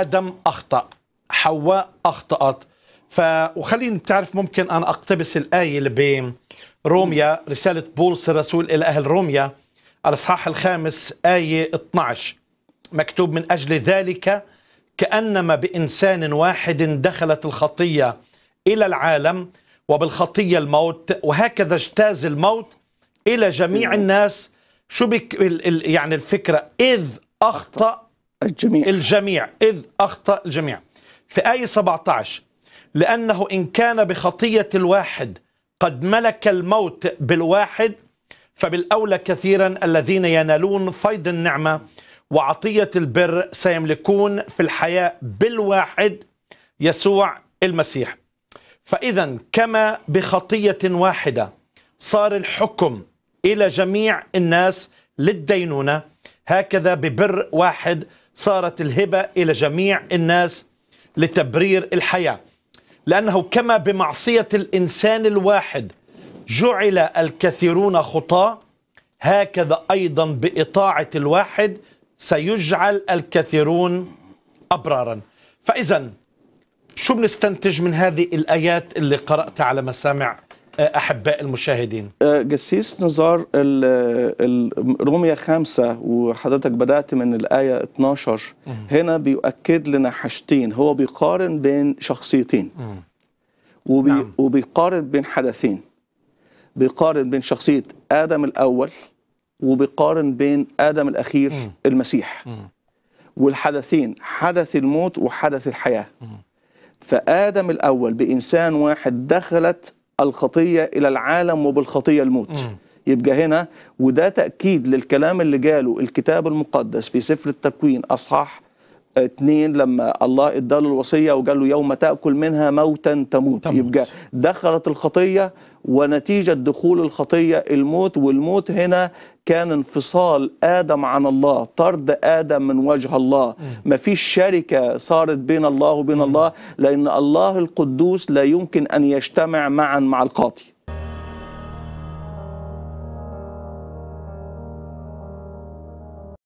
آدم أخطأ حواء أخطأت ف وخليني بتعرف ممكن أنا أقتبس الآية اللي روميا رسالة بولس الرسول إلى أهل روميا الإصحاح الخامس آية 12 مكتوب من أجل ذلك كأنما بإنسان واحد دخلت الخطية إلى العالم وبالخطية الموت وهكذا اجتاز الموت إلى جميع الناس شو بك يعني الفكرة إذ أخطأ الجميع الجميع إذ أخطأ الجميع في آية 17 لأنه إن كان بخطية الواحد قد ملك الموت بالواحد فبالأولى كثيرا الذين ينالون فيض النعمة وعطية البر سيملكون في الحياة بالواحد يسوع المسيح فإذا كما بخطية واحدة صار الحكم إلى جميع الناس للدينونة هكذا ببر واحد صارت الهبة إلى جميع الناس لتبرير الحياة لأنه كما بمعصية الإنسان الواحد جعل الكثيرون خطاة هكذا أيضا بإطاعة الواحد سيجعل الكثيرون أبرارا فإذا شو بنستنتج من هذه الآيات اللي قرأتها على مسامع آه، احباء المشاهدين آه، جسيس نزار الروميه خامسة وحضرتك بدات من الايه 12 هنا بيؤكد لنا حاجتين هو بيقارن بين شخصيتين وبي نعم. وبيقارن بين حدثين بيقارن بين شخصيه ادم الاول وبيقارن بين ادم الاخير المسيح والحدثين حدث الموت وحدث الحياه فادم الاول بانسان واحد دخلت الخطية إلى العالم وبالخطية الموت م. يبقى هنا وده تأكيد للكلام اللي قاله الكتاب المقدس في سفر التكوين أصحاح اثنين لما الله اداله الوصية وقال له يوم تأكل منها موتا تموت, تموت. يبقى دخلت الخطية ونتيجة دخول الخطية الموت والموت هنا كان انفصال آدم عن الله طرد آدم من وجه الله ما فيش شركة صارت بين الله وبين الله لأن الله القدوس لا يمكن أن يجتمع معا مع القاضي